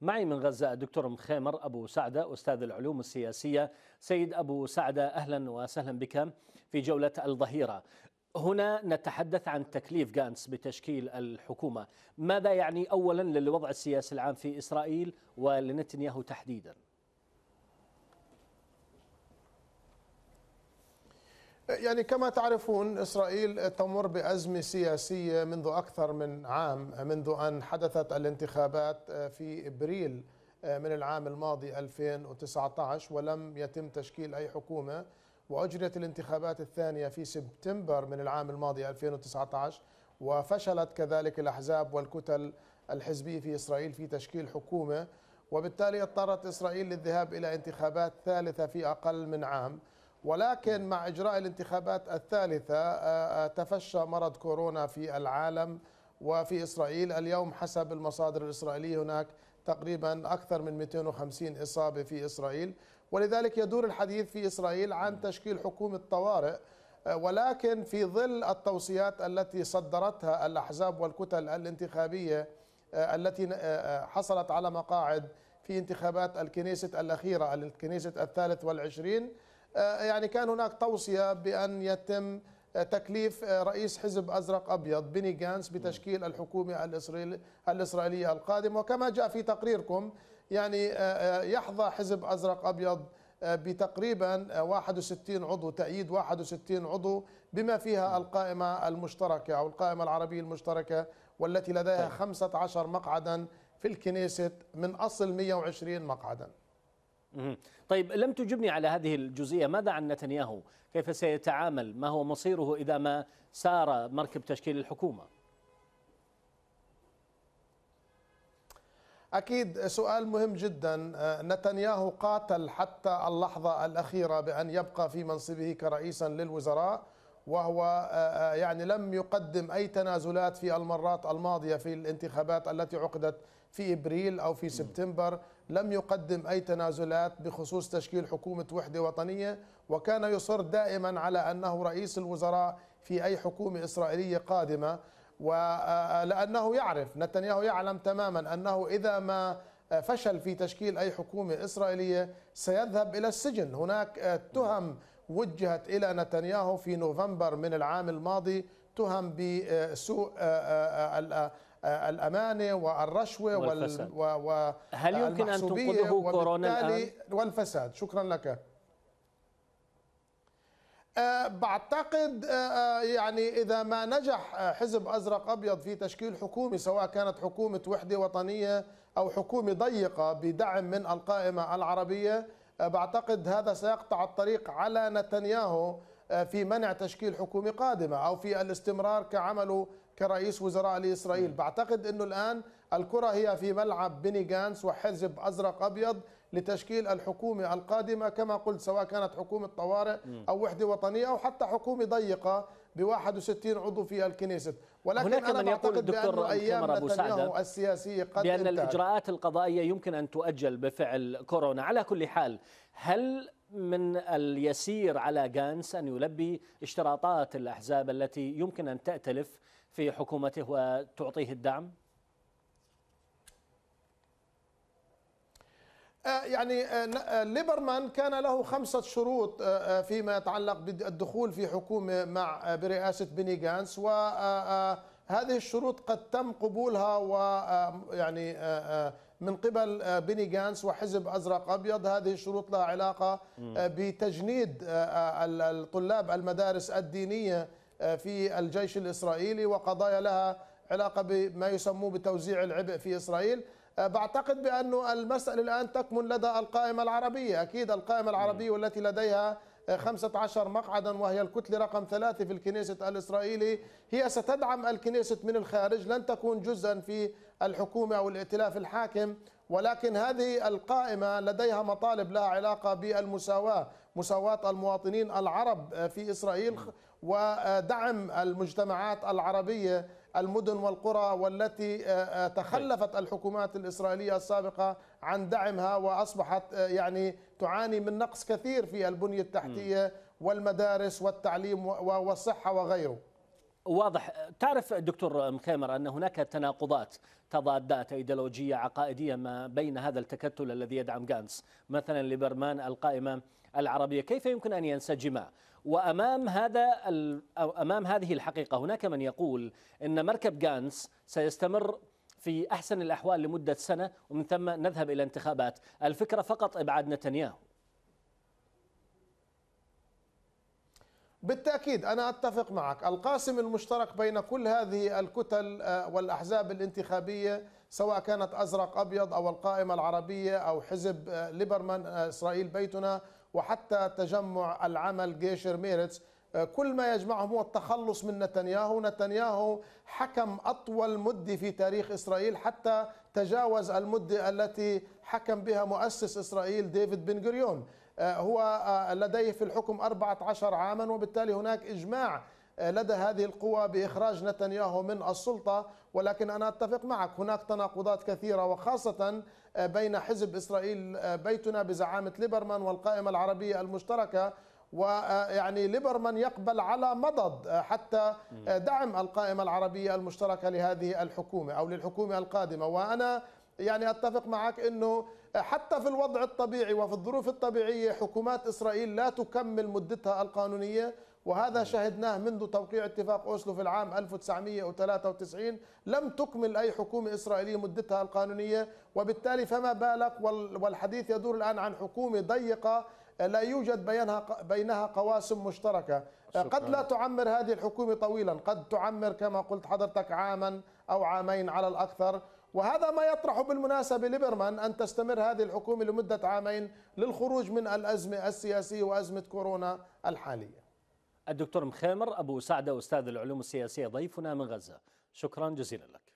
معي من غزة الدكتور مخيمر أبو سعدة أستاذ العلوم السياسية سيد أبو سعدة أهلا وسهلا بك في جولة الظهيرة هنا نتحدث عن تكليف جانس بتشكيل الحكومة ماذا يعني أولا للوضع السياسي العام في إسرائيل ولنتنياهو تحديدا يعني كما تعرفون اسرائيل تمر بازمه سياسيه منذ اكثر من عام منذ ان حدثت الانتخابات آه، في ابريل آه، من العام الماضي 2019 ولم يتم تشكيل اي حكومه واجريت الانتخابات الثانيه في سبتمبر من العام الماضي 2019 وفشلت كذلك الاحزاب والكتل الحزبيه في اسرائيل في تشكيل حكومه وبالتالي اضطرت اسرائيل للذهاب الى انتخابات ثالثه في اقل من عام ولكن مع إجراء الانتخابات الثالثة آه، آه، تفشى مرض كورونا في العالم وفي إسرائيل اليوم حسب المصادر الإسرائيلية هناك تقريبا أكثر من 250 إصابة في إسرائيل ولذلك يدور الحديث في إسرائيل عن تشكيل حكومة طوارئ آه، ولكن في ظل التوصيات التي صدرتها الأحزاب والكتل الانتخابية التي حصلت على مقاعد في انتخابات الكنيسة الأخيرة الكنيسة الثالث والعشرين آه، يعني كان هناك توصية بأن يتم آه، تكليف آه، رئيس حزب أزرق أبيض بني جانس بتشكيل الحكومة الإسرائيلية القادمة وكما جاء في تقريركم يعني يحظى حزب أزرق أبيض بتقريبا 61 عضو تأييد 61 عضو بما فيها القائمة المشتركة أو القائمة العربية المشتركة والتي لديها 15 طيب. مقعدا في الكنيسة من أصل 120 مقعدا طيب لم تجبني على هذه الجزئية ماذا عن نتنياهو كيف سيتعامل ما هو مصيره إذا ما سار مركب تشكيل الحكومة أكيد سؤال مهم جدا آه، نتنياهو قاتل حتى اللحظة الأخيرة بأن يبقى في منصبه كرئيسا للوزراء وهو آه، آه، يعني لم يقدم أي تنازلات في المرات الماضية في الانتخابات التي عقدت في إبريل أو في سبتمبر لم يقدم أي تنازلات بخصوص تشكيل حكومة وحدة وطنية وكان يصر دائما على أنه رئيس الوزراء في أي حكومة إسرائيلية قادمة ولأنه آه، يعرف نتنياهو يعلم تماما أنه إذا ما فشل في تشكيل أي حكومة إسرائيلية سيذهب إلى السجن هناك تهم وجهت إلى نتنياهو في نوفمبر من العام الماضي تهم بسوء آه، آه، آه، الأمانة والرشوة والفساد. وال هل يمكن أن تنقذه كورونا الآن؟ والفساد شكرا لك بعتقد يعني اذا ما نجح حزب ازرق ابيض في تشكيل حكومه سواء كانت حكومه وحده وطنيه او حكومه ضيقه بدعم من القائمه العربيه أه، بعتقد هذا سيقطع الطريق على نتنياهو أه، في منع تشكيل حكومة قادمة أو في الاستمرار كعمله كرئيس وزراء لإسرائيل بعتقد أنه الآن الكرة هي في ملعب بني جانس وحزب أزرق أبيض لتشكيل الحكومة القادمة كما قلت سواء كانت حكومة طوارئ أو وحدة وطنية أو حتى حكومة ضيقة ب 61 عضو في الكنيست ولكن هناك أنا من يقول الدكتور أيام أبو سعد السياسية قد بأن انتهت. الإجراءات القضائية يمكن أن تؤجل بفعل كورونا على كل حال هل من اليسير على غانس أن يلبي اشتراطات الأحزاب التي يمكن أن تأتلف في حكومته وتعطيه الدعم؟ آه، يعني آه، آه، ليبرمان كان له خمسة شروط فيما يتعلق بالدخول في حكومة مع برئاسة بني جانس وهذه الشروط قد تم قبولها ويعني من قبل بني جانس وحزب أزرق أبيض هذه الشروط لها علاقة بتجنيد الطلاب المدارس الدينية في الجيش الإسرائيلي وقضايا لها علاقة بما يسموه بتوزيع العبء في إسرائيل أه، بعتقد بأن المسألة الآن تكمن لدى القائمة العربية أكيد القائمة العربية نعم. والتي لديها 15 أه، مقعدا وهي الكتلة رقم ثلاثة في الكنيسة الإسرائيلي هي ستدعم الكنيسة من الخارج لن تكون جزءا في الحكومة أو الائتلاف الحاكم ولكن هذه القائمة لديها مطالب لها علاقة بالمساواة مساواة المواطنين العرب أه، في إسرائيل نعم. ودعم المجتمعات العربية المدن والقرى والتي آه، آه، طيب. تخلفت الحكومات الإسرائيلية السابقة عن دعمها وأصبحت آه، يعني تعاني من نقص كثير في البنية التحتية والمدارس والتعليم والصحة وغيره واضح تعرف دكتور مخيمر أن هناك تناقضات تضادات إيديولوجية عقائدية ما بين هذا التكتل الذي يدعم غانس مثلا ليبرمان القائمة العربية كيف يمكن أن ينسجما وأمام هذا أمام هذه الحقيقة هناك من يقول أن مركب غانس سيستمر في أحسن الأحوال لمدة سنة ومن ثم نذهب إلى انتخابات الفكرة فقط إبعاد نتنياهو بالتأكيد أنا أتفق معك القاسم المشترك بين كل هذه الكتل آه، والأحزاب الانتخابية سواء كانت أزرق أبيض أو القائمة العربية أو حزب آه، ليبرمان آه، إسرائيل بيتنا وحتى تجمع العمل جيشر ميرتس آه، كل ما يجمعهم هو التخلص من نتنياهو نتنياهو حكم أطول مدة في تاريخ إسرائيل حتى تجاوز المدة التي حكم بها مؤسس إسرائيل ديفيد بن غوريون هو لديه في الحكم 14 عاما وبالتالي هناك إجماع لدى هذه القوى باخراج نتنياهو من السلطه ولكن انا اتفق معك هناك تناقضات كثيره وخاصه آه، بين حزب اسرائيل آه، بيتنا بزعامه ليبرمان والقائمه العربيه المشتركه ويعني آه، ليبرمان يقبل على مضض حتى دعم القائمه العربيه المشتركه لهذه الحكومه او للحكومه القادمه وانا يعني اتفق معك انه حتى في الوضع الطبيعي وفي الظروف الطبيعيه حكومات اسرائيل لا تكمل مدتها القانونيه وهذا شهدناه منذ توقيع اتفاق أوسلو في العام 1993 لم تكمل أي حكومة إسرائيلية مدتها القانونية وبالتالي فما بالك والحديث يدور الآن عن حكومة ضيقة آه، لا يوجد بينها بينها قواسم مشتركه آه، شكرا. قد لا تعمر هذه الحكومه طويلا قد تعمر كما قلت حضرتك عاما او عامين على الاكثر وهذا ما يطرحه بالمناسبه ليبرمان ان تستمر هذه الحكومه لمده عامين للخروج من الازمه السياسيه وازمه كورونا الحاليه الدكتور مخامر أبو سعدة أستاذ العلوم السياسية ضيفنا من غزة شكرا جزيلا لك